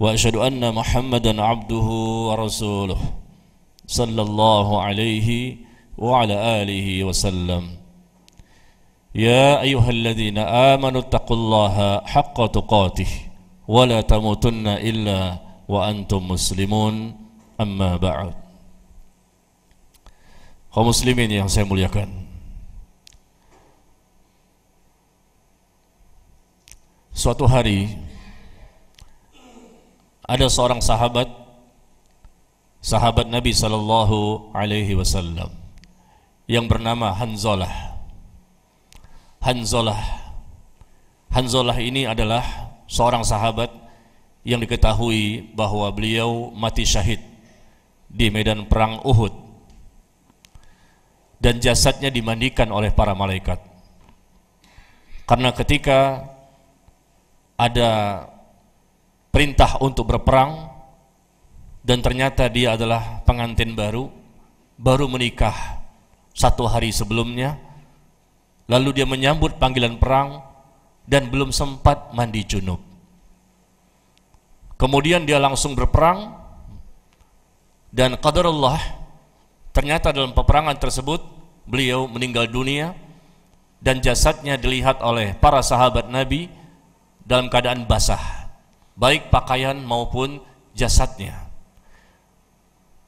واشهد ان محمدا عبده ورسوله صلى الله عليه وعلى اله وسلم يا ايها الذين امنوا اتقوا الله حق تقاته ولا تموتن الا وانتم مسلمون اما بعد kaum muslimin yang saya muliakan suatu hari ada seorang sahabat sahabat Nabi sallallahu alaihi wasallam yang bernama Hanzalah. Hanzalah Hanzalah ini adalah seorang sahabat yang diketahui bahwa beliau mati syahid di medan perang Uhud dan jasadnya dimandikan oleh para malaikat. Karena ketika ada perintah untuk berperang dan ternyata dia adalah pengantin baru baru menikah satu hari sebelumnya lalu dia menyambut panggilan perang dan belum sempat mandi junub kemudian dia langsung berperang dan qadarullah ternyata dalam peperangan tersebut beliau meninggal dunia dan jasadnya dilihat oleh para sahabat Nabi dalam keadaan basah baik pakaian maupun jasadnya.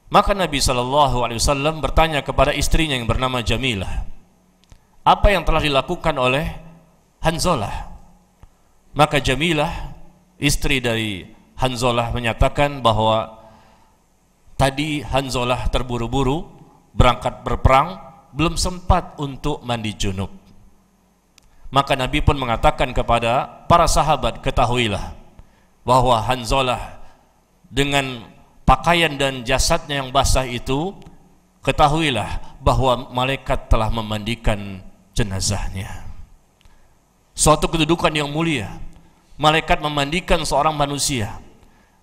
Maka Nabi Shallallahu Alaihi Wasallam bertanya kepada istrinya yang bernama Jamilah, apa yang telah dilakukan oleh Hanzalah. Maka Jamilah, istri dari Hanzalah menyatakan bahwa tadi Hanzalah terburu-buru berangkat berperang, belum sempat untuk mandi junub. Maka Nabi pun mengatakan kepada para sahabat, ketahuilah, bahwa Hanzalah dengan pakaian dan jasadnya yang basah itu ketahuilah bahwa malaikat telah memandikan jenazahnya suatu kedudukan yang mulia malaikat memandikan seorang manusia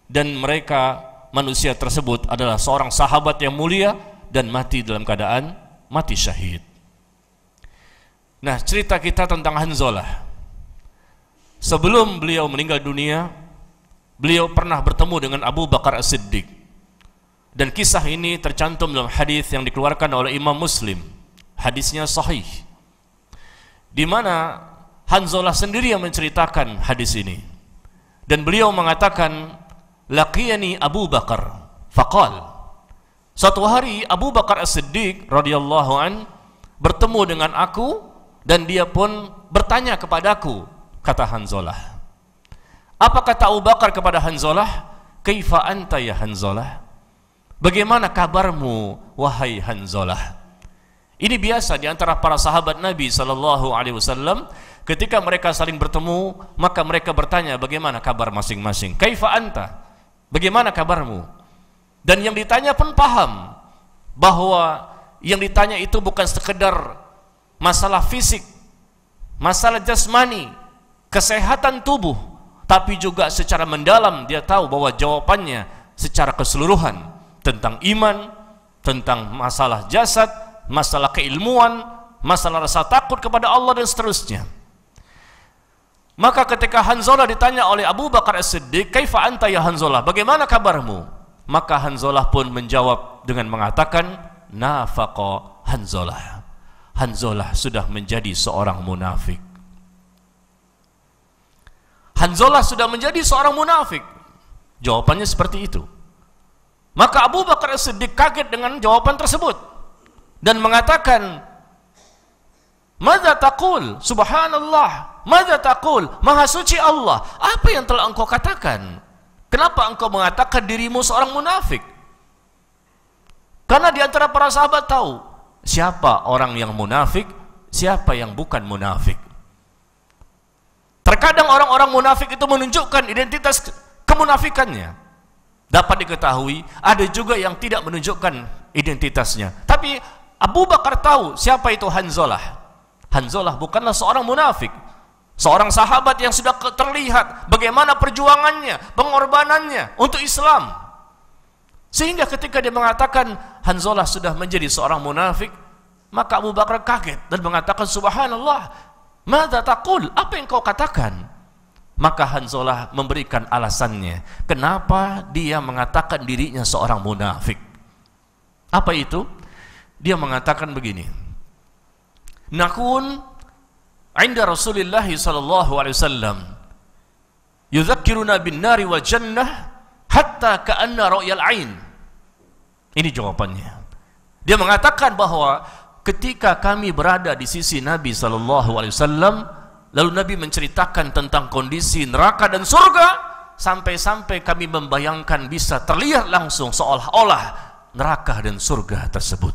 dan mereka manusia tersebut adalah seorang sahabat yang mulia dan mati dalam keadaan mati syahid nah cerita kita tentang Hanzalah sebelum beliau meninggal dunia Beliau pernah bertemu dengan Abu Bakar As-Siddiq. Dan kisah ini tercantum dalam hadis yang dikeluarkan oleh Imam Muslim. Hadisnya sahih. Di mana Hanzalah sendiri yang menceritakan hadis ini. Dan beliau mengatakan, "Laqiyani Abu Bakar." Faqal. Suatu hari Abu Bakar As-Siddiq radhiyallahu an bertemu dengan aku dan dia pun bertanya kepadaku, kata Hanzalah. Apa kata Abu Bakar kepada Hanzalah? Kaifa anta ya Hanzalah? Bagaimana kabarmu wahai Hanzalah? Ini biasa di antara para sahabat Nabi sallallahu alaihi wasallam ketika mereka saling bertemu maka mereka bertanya bagaimana kabar masing-masing. Kaifa anta? Bagaimana kabarmu? Dan yang ditanya pun paham bahwa yang ditanya itu bukan sekedar masalah fisik, masalah jasmani, kesehatan tubuh, tapi juga secara mendalam dia tahu bahwa jawabannya secara keseluruhan tentang iman, tentang masalah jasad, masalah keilmuan, masalah rasa takut kepada Allah dan seterusnya. Maka ketika Hanzalah ditanya oleh Abu Bakar As-Siddiq, "Kaifa anta ya Hanzalah? Bagaimana kabarmu?" Maka Hanzalah pun menjawab dengan mengatakan, "Nafaqa Hanzalah." Hanzalah sudah menjadi seorang munafik. Hanzalah sudah menjadi seorang munafik? Jawabannya seperti itu. Maka Abu Bakar sedikit kaget dengan jawaban tersebut dan mengatakan, "Mada taqul? Subhanallah. Mada taqul? Maha suci Allah. Apa yang telah engkau katakan? Kenapa engkau mengatakan dirimu seorang munafik?" Karena di antara para sahabat tahu siapa orang yang munafik, siapa yang bukan munafik. Terkadang orang-orang munafik itu menunjukkan identitas kemunafikannya. Dapat diketahui, ada juga yang tidak menunjukkan identitasnya. Tapi Abu Bakar tahu siapa itu Hanzalah. Hanzalah bukanlah seorang munafik. Seorang sahabat yang sudah terlihat bagaimana perjuangannya, pengorbanannya untuk Islam. Sehingga ketika dia mengatakan Hanzalah sudah menjadi seorang munafik, maka Abu Bakar kaget dan mengatakan subhanallah, Mada Takul. Apa yang kau katakan? Maka Hanzalah memberikan alasannya. Kenapa dia mengatakan dirinya seorang munafik? Apa itu? Dia mengatakan begini. Nakun inda Rasulullah sallallahu alaihi wasallam yudzakkiruna bin nari wa jannah hatta ka'anna ra'yal ain. Ini jawabannya. Dia mengatakan bahwa ketika kami berada di sisi Nabi Shallallahu Alaihi Wasallam lalu Nabi menceritakan tentang kondisi neraka dan surga sampai-sampai kami membayangkan bisa terlihat langsung seolah-olah neraka dan surga tersebut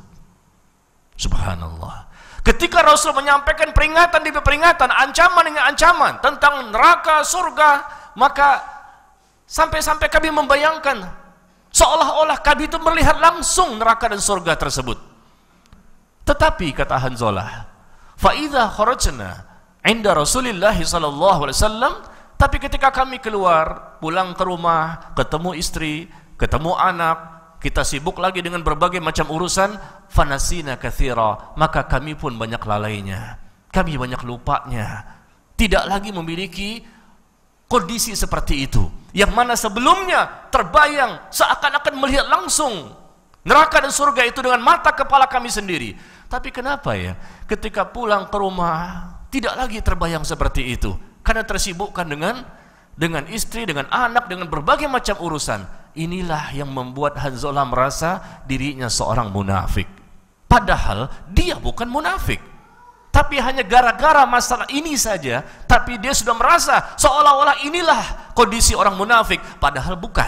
subhanallah ketika Rasul menyampaikan peringatan demi peringatan ancaman dengan ancaman tentang neraka surga maka sampai-sampai kami membayangkan seolah-olah kami itu melihat langsung neraka dan surga tersebut tetapi kata Hanzalah, faida kharajna inda Rasulillah sallallahu alaihi wasallam, tapi ketika kami keluar, pulang ke rumah, ketemu istri, ketemu anak, kita sibuk lagi dengan berbagai macam urusan, fanasina kathira, maka kami pun banyak lalainya. Kami banyak lupanya. Tidak lagi memiliki kondisi seperti itu. Yang mana sebelumnya terbayang seakan-akan melihat langsung neraka dan surga itu dengan mata kepala kami sendiri tapi kenapa ya? Ketika pulang ke rumah tidak lagi terbayang seperti itu karena tersibukkan dengan dengan istri, dengan anak, dengan berbagai macam urusan. Inilah yang membuat Hanzola merasa dirinya seorang munafik. Padahal dia bukan munafik. Tapi hanya gara-gara masalah ini saja, tapi dia sudah merasa seolah-olah inilah kondisi orang munafik, padahal bukan.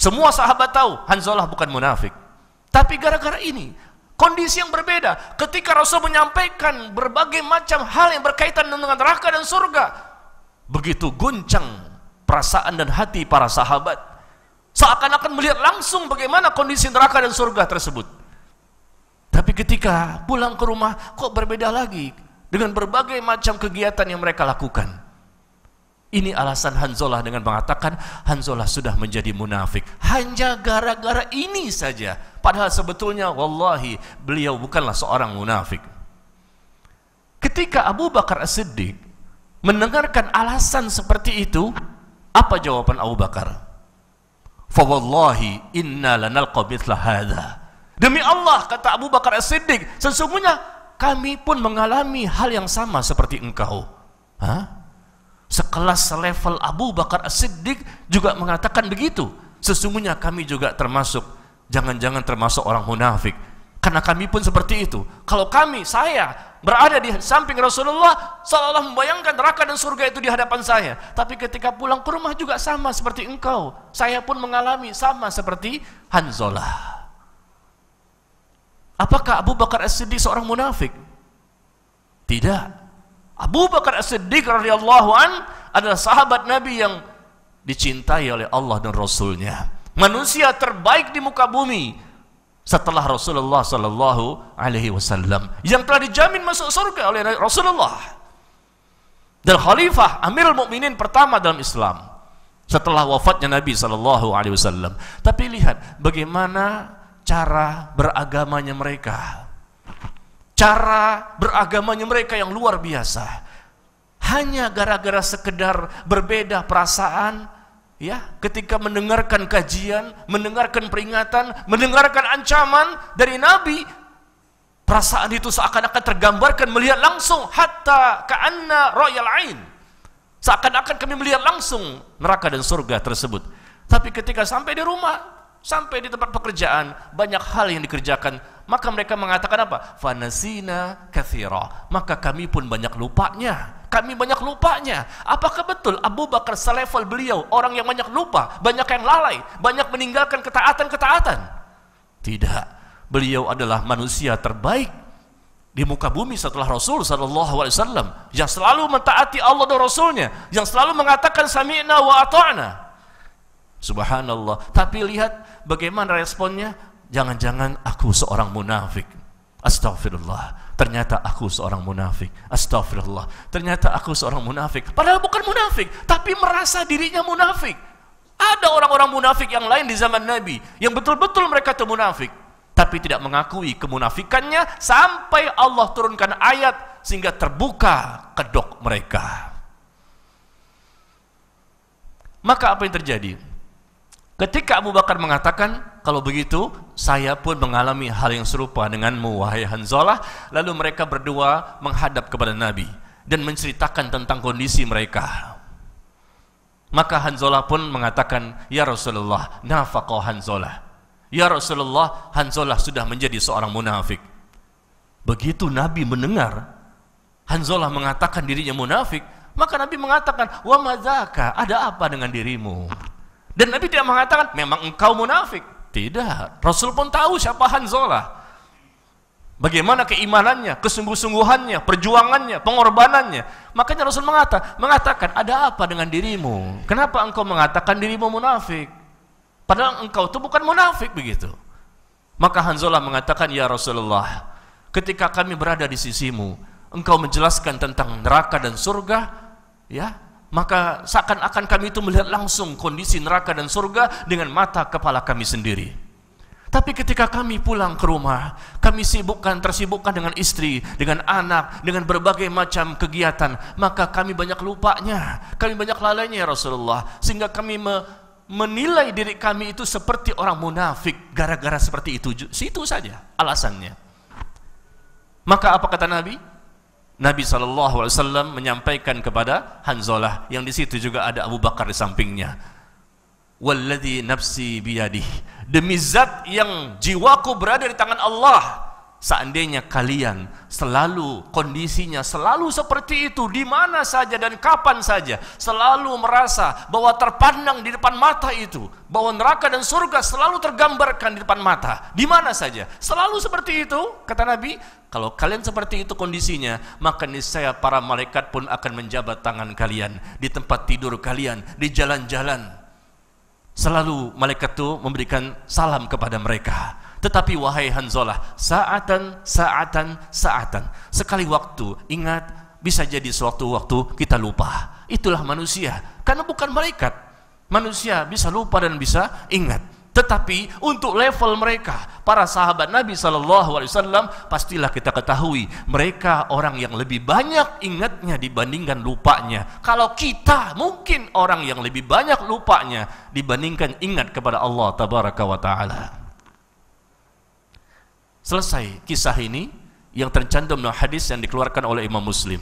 Semua sahabat tahu Hanzalah bukan munafik. Tapi gara-gara ini, kondisi yang berbeda. Ketika Rasul menyampaikan berbagai macam hal yang berkaitan dengan neraka dan surga, begitu guncang perasaan dan hati para sahabat. Seakan-akan melihat langsung bagaimana kondisi neraka dan surga tersebut. Tapi ketika pulang ke rumah, kok berbeda lagi dengan berbagai macam kegiatan yang mereka lakukan. Ini alasan Hanzolah dengan mengatakan Hanzolah sudah menjadi munafik. Hanya gara-gara ini saja Padahal sebetulnya wallahi beliau bukanlah seorang munafik. Ketika Abu Bakar As-Siddiq mendengarkan alasan seperti itu, apa jawaban Abu Bakar? Fawallahi inna lanalqa mithla hadha. Demi Allah kata Abu Bakar As-Siddiq, sesungguhnya kami pun mengalami hal yang sama seperti engkau. Hah? Sekelas selevel Abu Bakar As-Siddiq juga mengatakan begitu. Sesungguhnya kami juga termasuk jangan-jangan termasuk orang munafik. Karena kami pun seperti itu. Kalau kami, saya, berada di samping Rasulullah, seolah olah membayangkan neraka dan surga itu di hadapan saya. Tapi ketika pulang ke rumah juga sama seperti engkau. Saya pun mengalami sama seperti Hanzola. Apakah Abu Bakar As-Siddiq seorang munafik? Tidak. Abu Bakar As-Siddiq radhiyallahu an adalah sahabat Nabi yang dicintai oleh Allah dan Rasulnya. nya manusia terbaik di muka bumi setelah Rasulullah Sallallahu Alaihi Wasallam yang telah dijamin masuk surga oleh Rasulullah dan Khalifah Amirul Mukminin pertama dalam Islam setelah wafatnya Nabi Sallallahu Alaihi Wasallam. Tapi lihat bagaimana cara beragamanya mereka, cara beragamanya mereka yang luar biasa. Hanya gara-gara sekedar berbeda perasaan, ya ketika mendengarkan kajian, mendengarkan peringatan, mendengarkan ancaman dari Nabi, perasaan itu seakan-akan tergambarkan melihat langsung hatta ka'anna royal ain. Seakan-akan kami melihat langsung neraka dan surga tersebut. Tapi ketika sampai di rumah, sampai di tempat pekerjaan banyak hal yang dikerjakan maka mereka mengatakan apa fanasina kathira maka kami pun banyak lupanya kami banyak lupanya apakah betul Abu Bakar selevel beliau orang yang banyak lupa banyak yang lalai banyak meninggalkan ketaatan-ketaatan tidak beliau adalah manusia terbaik di muka bumi setelah Rasul Sallallahu Alaihi Wasallam yang selalu mentaati Allah dan Rasulnya yang selalu mengatakan sami'na wa ata'na Subhanallah. Tapi lihat bagaimana responnya. Jangan-jangan aku seorang munafik. Astagfirullah. Ternyata aku seorang munafik. Astagfirullah. Ternyata aku seorang munafik. Padahal bukan munafik, tapi merasa dirinya munafik. Ada orang-orang munafik yang lain di zaman Nabi yang betul-betul mereka itu munafik, tapi tidak mengakui kemunafikannya sampai Allah turunkan ayat sehingga terbuka kedok mereka. Maka apa yang terjadi? Ketika Abu Bakar mengatakan, kalau begitu saya pun mengalami hal yang serupa denganmu wahai Hanzalah, lalu mereka berdua menghadap kepada Nabi dan menceritakan tentang kondisi mereka. Maka Hanzalah pun mengatakan, "Ya Rasulullah, nafakau Hanzalah." Ya Rasulullah, Hanzalah sudah menjadi seorang munafik. Begitu Nabi mendengar Hanzalah mengatakan dirinya munafik, maka Nabi mengatakan, "Wa mazaka, Ada apa dengan dirimu?" Dan Nabi tidak mengatakan, memang engkau munafik. Tidak. Rasul pun tahu siapa Hanzola. Bagaimana keimanannya, kesungguh-sungguhannya, perjuangannya, pengorbanannya. Makanya Rasul mengata, mengatakan, ada apa dengan dirimu? Kenapa engkau mengatakan dirimu munafik? Padahal engkau itu bukan munafik begitu. Maka Hanzola mengatakan, Ya Rasulullah, ketika kami berada di sisimu, engkau menjelaskan tentang neraka dan surga, ya maka seakan-akan kami itu melihat langsung kondisi neraka dan surga dengan mata kepala kami sendiri. Tapi ketika kami pulang ke rumah, kami sibukkan, tersibukkan dengan istri, dengan anak, dengan berbagai macam kegiatan, maka kami banyak lupanya, kami banyak lalainya ya Rasulullah, sehingga kami me menilai diri kami itu seperti orang munafik, gara-gara seperti itu, Situ saja alasannya. Maka apa kata Nabi? Nabi SAW menyampaikan kepada Hanzalah yang di situ juga ada Abu Bakar di sampingnya. Walladhi nafsi biyadih. Demi zat yang jiwaku berada di tangan Allah. Allah. Seandainya kalian selalu kondisinya selalu seperti itu di mana saja dan kapan saja, selalu merasa bahwa terpandang di depan mata itu, bahwa neraka dan surga selalu tergambarkan di depan mata, di mana saja, selalu seperti itu, kata Nabi, kalau kalian seperti itu kondisinya, maka niscaya para malaikat pun akan menjabat tangan kalian di tempat tidur kalian, di jalan-jalan. Selalu malaikat itu memberikan salam kepada mereka tetapi wahai Hanzalah, saatan, saatan, saatan. Sekali waktu, ingat, bisa jadi suatu waktu kita lupa. Itulah manusia. Karena bukan malaikat. Manusia bisa lupa dan bisa ingat tetapi untuk level mereka para sahabat Nabi saw pastilah kita ketahui mereka orang yang lebih banyak ingatnya dibandingkan lupanya kalau kita mungkin orang yang lebih banyak lupanya dibandingkan ingat kepada Allah Tabaraka wa Ta'ala Selesai kisah ini yang tercantum dalam hadis yang dikeluarkan oleh Imam Muslim.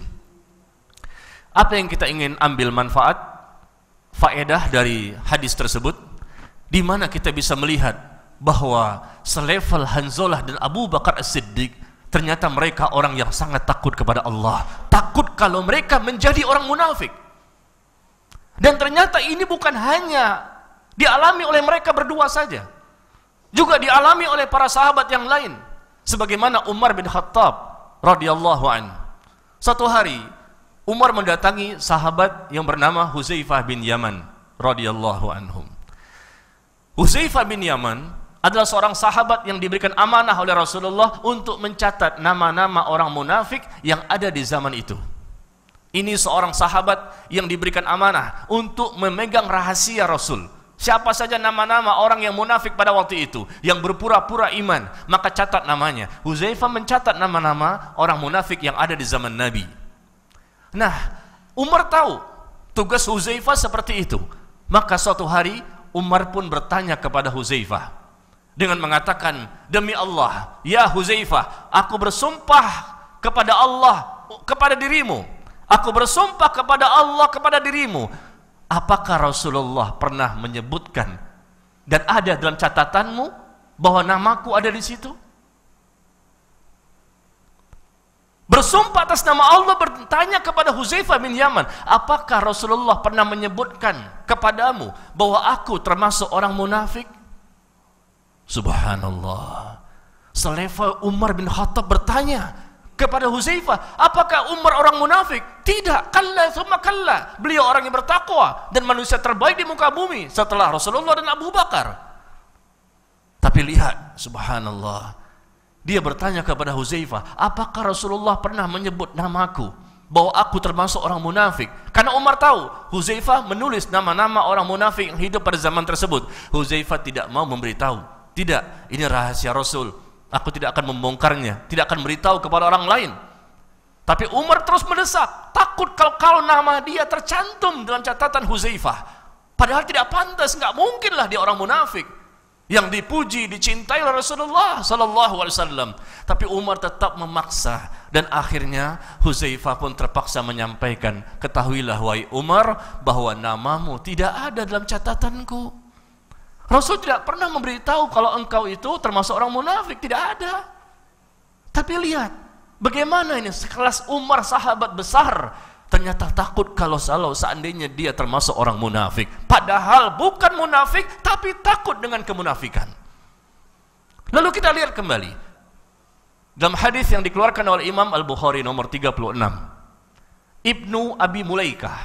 Apa yang kita ingin ambil manfaat, faedah dari hadis tersebut, di mana kita bisa melihat bahwa selevel Hanzalah dan Abu Bakar As-Siddiq ternyata mereka orang yang sangat takut kepada Allah. Takut kalau mereka menjadi orang munafik. Dan ternyata ini bukan hanya dialami oleh mereka berdua saja. Juga dialami oleh para sahabat yang lain sebagaimana Umar bin Khattab radhiyallahu an. Satu hari Umar mendatangi sahabat yang bernama Huzaifah bin Yaman radhiyallahu anhum. Huzaifah bin Yaman adalah seorang sahabat yang diberikan amanah oleh Rasulullah untuk mencatat nama-nama orang munafik yang ada di zaman itu. Ini seorang sahabat yang diberikan amanah untuk memegang rahasia Rasul Siapa saja nama-nama orang yang munafik pada waktu itu, yang berpura-pura iman, maka catat namanya. Huzeyfa mencatat nama-nama orang munafik yang ada di zaman Nabi. Nah, Umar tahu tugas Huzeyfa seperti itu. Maka suatu hari Umar pun bertanya kepada Huzeyfa dengan mengatakan, "Demi Allah, ya Huzeyfa, aku bersumpah kepada Allah, kepada dirimu. Aku bersumpah kepada Allah, kepada dirimu." Apakah Rasulullah pernah menyebutkan dan ada dalam catatanmu bahwa namaku ada di situ? Bersumpah atas nama Allah bertanya kepada Huzaifah bin Yaman, apakah Rasulullah pernah menyebutkan kepadamu bahwa aku termasuk orang munafik? Subhanallah. Selevel Umar bin Khattab bertanya, kepada Huzaifah, apakah Umar orang munafik? Tidak, kalla summa kalla. Beliau orang yang bertakwa dan manusia terbaik di muka bumi setelah Rasulullah dan Abu Bakar. Tapi lihat, subhanallah. Dia bertanya kepada Huzaifah, apakah Rasulullah pernah menyebut namaku? Bahwa aku termasuk orang munafik. Karena Umar tahu, Huzaifah menulis nama-nama orang munafik yang hidup pada zaman tersebut. Huzaifah tidak mau memberitahu. Tidak, ini rahasia Rasul Aku tidak akan membongkarnya, tidak akan beritahu kepada orang lain. Tapi Umar terus mendesak, takut kalau kalau nama dia tercantum dalam catatan Huzaifah. Padahal tidak pantas, nggak mungkinlah dia orang munafik yang dipuji, dicintai oleh Rasulullah Sallallahu Alaihi Wasallam. Tapi Umar tetap memaksa dan akhirnya Huzaifah pun terpaksa menyampaikan, ketahuilah wahai Umar bahwa namamu tidak ada dalam catatanku. Rasul tidak pernah memberitahu kalau engkau itu termasuk orang munafik, tidak ada. Tapi lihat, bagaimana ini sekelas Umar sahabat besar ternyata takut kalau salah seandainya dia termasuk orang munafik. Padahal bukan munafik, tapi takut dengan kemunafikan. Lalu kita lihat kembali dalam hadis yang dikeluarkan oleh Imam Al-Bukhari nomor 36. Ibnu Abi Mulaikah.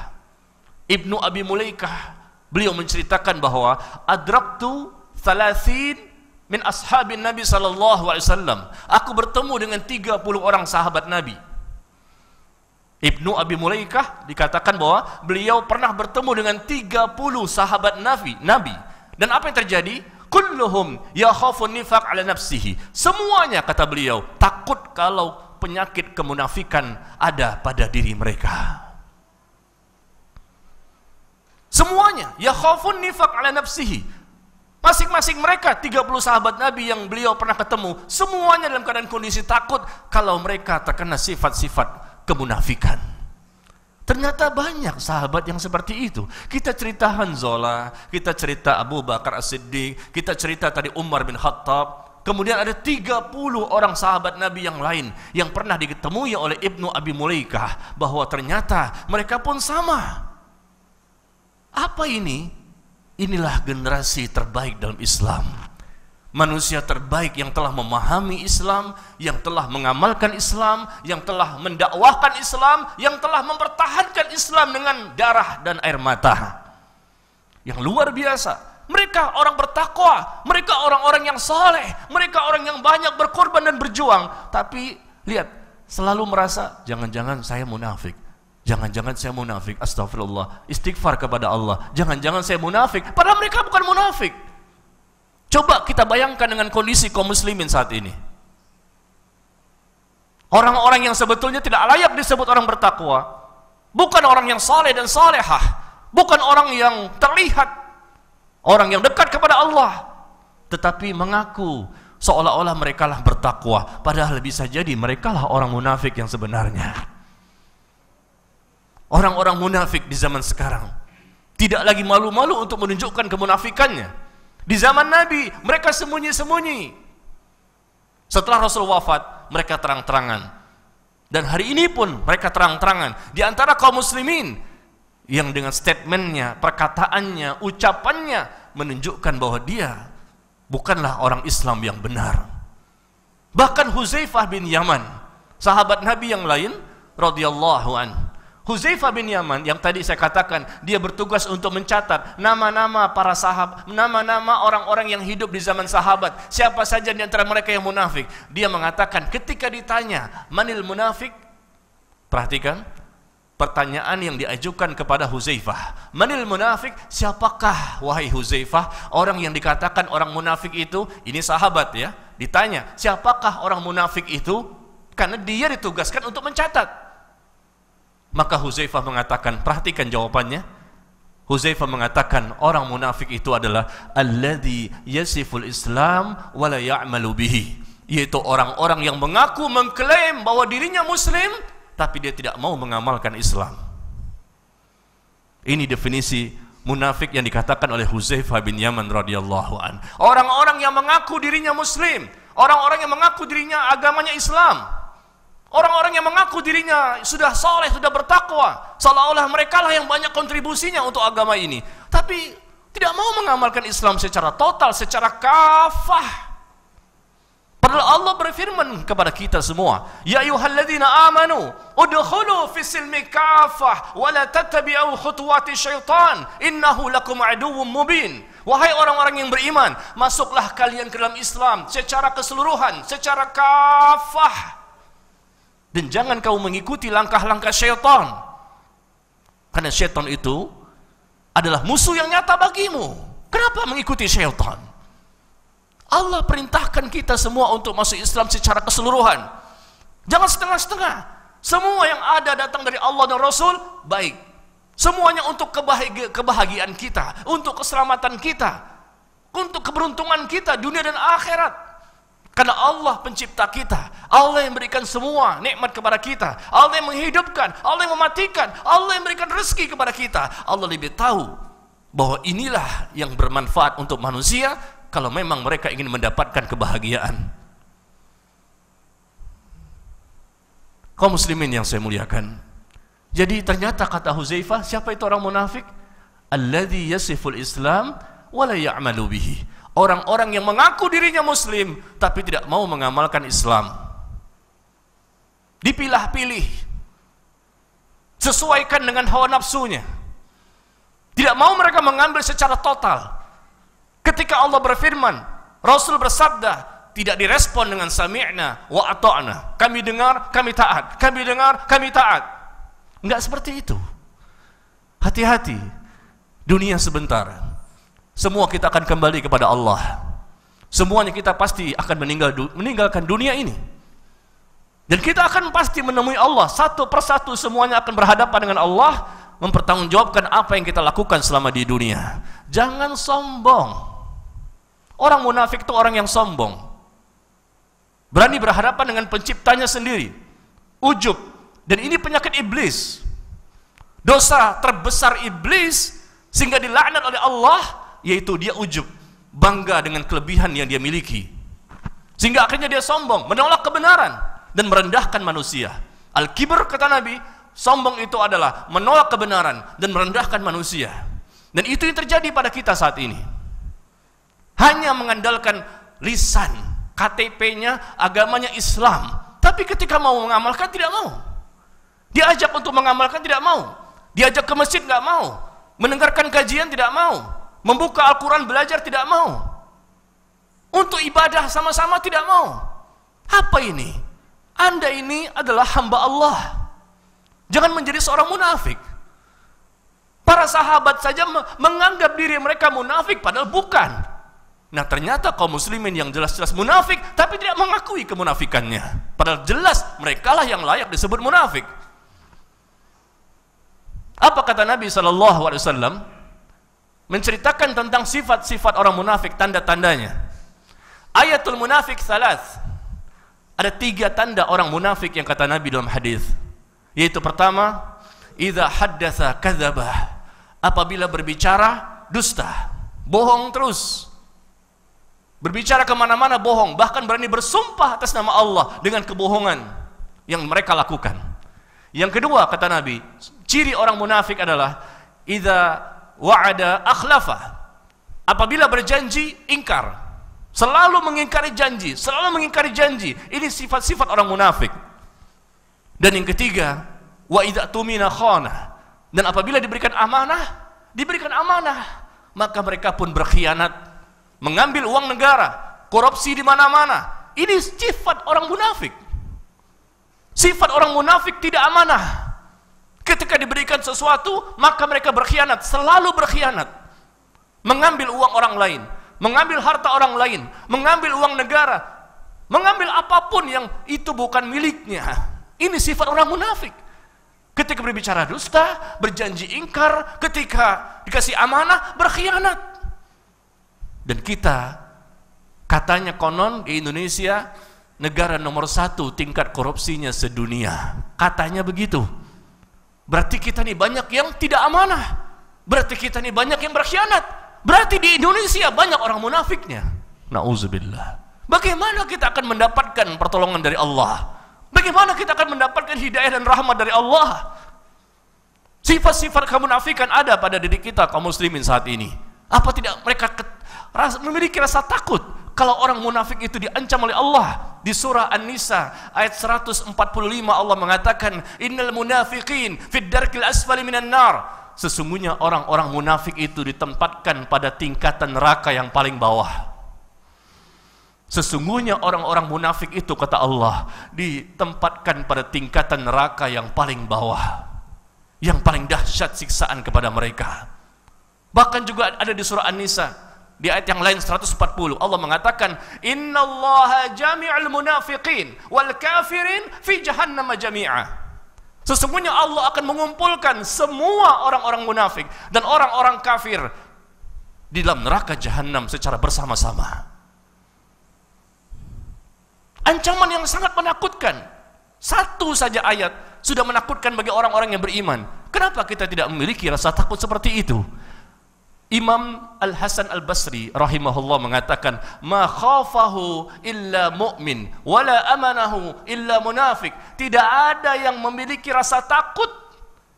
Ibnu Abi Mulaikah Beliau menceritakan bahwa adraktu thalathin min ashabin Nabi sallallahu alaihi wasallam. Aku bertemu dengan 30 orang sahabat Nabi. Ibnu Abi Mulaikah dikatakan bahwa beliau pernah bertemu dengan 30 sahabat Nabi, Nabi. Dan apa yang terjadi? Kulluhum yakhafun nifaq ala nafsihi. Semuanya kata beliau takut kalau penyakit kemunafikan ada pada diri mereka. Semuanya ya khafun nifak ala nafsihi. Masing-masing mereka 30 sahabat Nabi yang beliau pernah ketemu, semuanya dalam keadaan kondisi takut kalau mereka terkena sifat-sifat kemunafikan. Ternyata banyak sahabat yang seperti itu. Kita cerita Hanzola, kita cerita Abu Bakar As-Siddiq, kita cerita tadi Umar bin Khattab. Kemudian ada 30 orang sahabat Nabi yang lain yang pernah diketemui oleh Ibnu Abi Mulaikah bahwa ternyata mereka pun sama apa ini? Inilah generasi terbaik dalam Islam. Manusia terbaik yang telah memahami Islam, yang telah mengamalkan Islam, yang telah mendakwahkan Islam, yang telah mempertahankan Islam dengan darah dan air mata. Yang luar biasa. Mereka orang bertakwa, mereka orang-orang yang soleh, mereka orang yang banyak berkorban dan berjuang. Tapi lihat, selalu merasa jangan-jangan saya munafik. Jangan-jangan saya munafik. Astagfirullah. Istighfar kepada Allah. Jangan-jangan saya munafik. Padahal mereka bukan munafik. Coba kita bayangkan dengan kondisi kaum muslimin saat ini. Orang-orang yang sebetulnya tidak layak disebut orang bertakwa. Bukan orang yang saleh dan salehah. Bukan orang yang terlihat. Orang yang dekat kepada Allah. Tetapi mengaku seolah-olah mereka lah bertakwa. Padahal bisa jadi mereka lah orang munafik yang sebenarnya orang-orang munafik di zaman sekarang. Tidak lagi malu-malu untuk menunjukkan kemunafikannya. Di zaman Nabi, mereka sembunyi-sembunyi. Setelah Rasul wafat, mereka terang-terangan. Dan hari ini pun mereka terang-terangan. Di antara kaum muslimin, yang dengan statementnya, perkataannya, ucapannya, menunjukkan bahwa dia bukanlah orang Islam yang benar. Bahkan Huzaifah bin Yaman, sahabat Nabi yang lain, radhiyallahu anhu, Huzaifah bin Yaman yang tadi saya katakan dia bertugas untuk mencatat nama-nama para sahabat, nama-nama orang-orang yang hidup di zaman sahabat. Siapa saja di antara mereka yang munafik? Dia mengatakan ketika ditanya, "Manil munafik?" Perhatikan pertanyaan yang diajukan kepada Huzaifah. Manil munafik? Siapakah wahai Huzaifah orang yang dikatakan orang munafik itu? Ini sahabat ya. Ditanya, "Siapakah orang munafik itu?" Karena dia ditugaskan untuk mencatat. Maka Huzaifah mengatakan, perhatikan jawabannya. Huzaifah mengatakan orang munafik itu adalah alladhi yasiful Islam wa ya'malu bihi. Yaitu orang-orang yang mengaku mengklaim bahwa dirinya muslim tapi dia tidak mau mengamalkan Islam. Ini definisi munafik yang dikatakan oleh Huzaifah bin Yaman radhiyallahu an. Orang-orang yang mengaku dirinya muslim, orang-orang yang mengaku dirinya agamanya Islam, Orang-orang yang mengaku dirinya sudah soleh, sudah bertakwa, seolah-olah mereka lah yang banyak kontribusinya untuk agama ini. Tapi tidak mau mengamalkan Islam secara total, secara kafah. Padahal Allah berfirman kepada kita semua, "Ya ayyuhalladzina amanu, udkhulu fis silmi kafah wa la tattabi'u khutuwati syaitan, innahu lakum aduwwum mubin." Wahai orang-orang yang beriman, masuklah kalian ke dalam Islam secara keseluruhan, secara kafah. Dan jangan kau mengikuti langkah-langkah syaitan. Karena syaitan itu adalah musuh yang nyata bagimu. Kenapa mengikuti syaitan? Allah perintahkan kita semua untuk masuk Islam secara keseluruhan. Jangan setengah-setengah. Semua yang ada datang dari Allah dan Rasul, baik. Semuanya untuk kebahagiaan kita, untuk keselamatan kita, untuk keberuntungan kita, dunia dan akhirat. Karena Allah pencipta kita. Allah yang memberikan semua nikmat kepada kita. Allah yang menghidupkan, Allah yang mematikan, Allah yang memberikan rezeki kepada kita. Allah lebih tahu bahwa inilah yang bermanfaat untuk manusia kalau memang mereka ingin mendapatkan kebahagiaan. Kau muslimin yang saya muliakan. Jadi ternyata kata Huzaifah, siapa itu orang munafik? Alladhi yasiful Islam wa ya'malu bihi orang-orang yang mengaku dirinya muslim tapi tidak mau mengamalkan Islam dipilah-pilih sesuaikan dengan hawa nafsunya tidak mau mereka mengambil secara total ketika Allah berfirman Rasul bersabda tidak direspon dengan sami'na wa ato'na. kami dengar, kami taat kami dengar, kami taat enggak seperti itu hati-hati dunia sebentar semua kita akan kembali kepada Allah. Semuanya kita pasti akan meninggal meninggalkan dunia ini. Dan kita akan pasti menemui Allah satu persatu semuanya akan berhadapan dengan Allah mempertanggungjawabkan apa yang kita lakukan selama di dunia. Jangan sombong. Orang munafik itu orang yang sombong. Berani berhadapan dengan penciptanya sendiri. Ujub. Dan ini penyakit iblis. Dosa terbesar iblis sehingga dilaknat oleh Allah yaitu dia ujub, bangga dengan kelebihan yang dia miliki. Sehingga akhirnya dia sombong, menolak kebenaran dan merendahkan manusia. Al-kibr kata Nabi, sombong itu adalah menolak kebenaran dan merendahkan manusia. Dan itu yang terjadi pada kita saat ini. Hanya mengandalkan lisan, KTP-nya, agamanya Islam. Tapi ketika mau mengamalkan tidak mau. Diajak untuk mengamalkan tidak mau. Diajak ke masjid nggak mau. Mendengarkan kajian tidak mau Membuka Al-Quran belajar tidak mau. Untuk ibadah sama-sama tidak mau. Apa ini? Anda ini adalah hamba Allah. Jangan menjadi seorang munafik. Para sahabat saja menganggap diri mereka munafik padahal bukan. Nah ternyata kaum muslimin yang jelas-jelas munafik tapi tidak mengakui kemunafikannya. Padahal jelas merekalah yang layak disebut munafik. Apa kata Nabi Shallallahu Alaihi Wasallam? menceritakan tentang sifat-sifat orang munafik, tanda-tandanya. Ayatul munafik salat. Ada tiga tanda orang munafik yang kata Nabi dalam hadis. Yaitu pertama, idha haddasa kazabah. Apabila berbicara dusta, bohong terus. Berbicara kemana-mana bohong, bahkan berani bersumpah atas nama Allah dengan kebohongan yang mereka lakukan. Yang kedua kata Nabi, ciri orang munafik adalah idha wa'ada akhlafa. Apabila berjanji, ingkar. Selalu mengingkari janji, selalu mengingkari janji. Ini sifat-sifat orang munafik. Dan yang ketiga, wa idza tumina khana. Dan apabila diberikan amanah, diberikan amanah, maka mereka pun berkhianat, mengambil uang negara, korupsi di mana-mana. Ini sifat orang munafik. Sifat orang munafik tidak amanah. Ketika diberikan sesuatu, maka mereka berkhianat, selalu berkhianat. Mengambil uang orang lain, mengambil harta orang lain, mengambil uang negara, mengambil apapun yang itu bukan miliknya. Ini sifat orang munafik. Ketika berbicara dusta, berjanji ingkar, ketika dikasih amanah, berkhianat. Dan kita, katanya konon di Indonesia, negara nomor satu tingkat korupsinya sedunia. Katanya begitu. Berarti kita nih banyak yang tidak amanah. Berarti kita nih banyak yang berkhianat. Berarti di Indonesia banyak orang munafiknya. Nauzubillah. Bagaimana kita akan mendapatkan pertolongan dari Allah? Bagaimana kita akan mendapatkan hidayah dan rahmat dari Allah? Sifat-sifat kemunafikan ada pada diri kita kaum muslimin saat ini. Apa tidak mereka memiliki rasa takut kalau orang munafik itu diancam oleh Allah di surah An-Nisa ayat 145 Allah mengatakan innal munafiqin fid darkil asfali minan nar. Sesungguhnya orang-orang munafik itu ditempatkan pada tingkatan neraka yang paling bawah. Sesungguhnya orang-orang munafik itu kata Allah ditempatkan pada tingkatan neraka yang paling bawah. Yang paling dahsyat siksaan kepada mereka. Bahkan juga ada di surah An-Nisa di ayat yang lain 140 Allah mengatakan innallaha jami'al munafiqin wal kafirin fi jahannam jami'a. Sesungguhnya Allah akan mengumpulkan semua orang-orang munafik dan orang-orang kafir di dalam neraka jahanam secara bersama-sama. Ancaman yang sangat menakutkan. Satu saja ayat sudah menakutkan bagi orang-orang yang beriman. Kenapa kita tidak memiliki rasa takut seperti itu? Imam Al Hasan Al Basri rahimahullah mengatakan, "Ma khafahu illa mu'min, wala amanahu illa munafik." Tidak ada yang memiliki rasa takut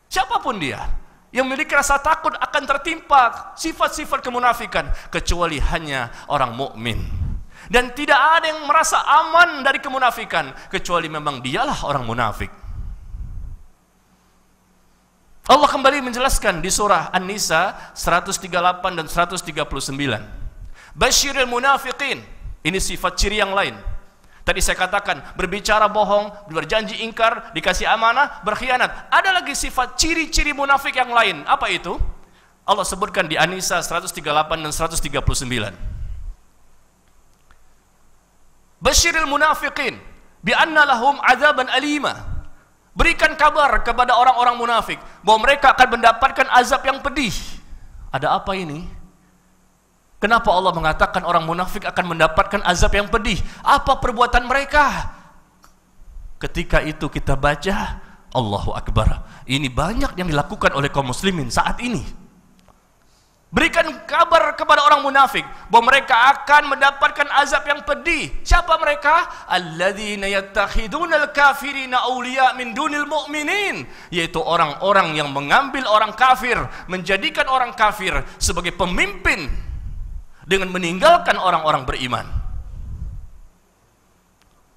siapapun dia yang memiliki rasa takut akan tertimpa sifat-sifat kemunafikan kecuali hanya orang mukmin. Dan tidak ada yang merasa aman dari kemunafikan kecuali memang dialah orang munafik. Allah kembali menjelaskan di surah An-Nisa 138 dan 139. Bashiril munafiqin. Ini sifat ciri yang lain. Tadi saya katakan, berbicara bohong, berjanji ingkar, dikasih amanah, berkhianat. Ada lagi sifat ciri-ciri munafik yang lain. Apa itu? Allah sebutkan di An-Nisa 138 dan 139. Bashiril munafiqin bi anna lahum azaban alima Berikan kabar kepada orang-orang munafik bahwa mereka akan mendapatkan azab yang pedih. Ada apa ini? Kenapa Allah mengatakan orang munafik akan mendapatkan azab yang pedih? Apa perbuatan mereka? Ketika itu kita baca, Allahu Akbar. Ini banyak yang dilakukan oleh kaum muslimin saat ini. Berikan kabar kepada orang munafik bahwa mereka akan mendapatkan azab yang pedih. Siapa mereka? Alladzina al kafirina awliya min dunil mu'minin, yaitu orang-orang yang mengambil orang kafir, menjadikan orang kafir sebagai pemimpin dengan meninggalkan orang-orang beriman.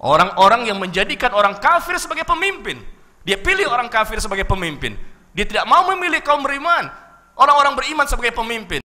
Orang-orang yang menjadikan orang kafir sebagai pemimpin. Dia pilih orang kafir sebagai pemimpin. Dia tidak mau memilih kaum beriman orang-orang beriman sebagai pemimpin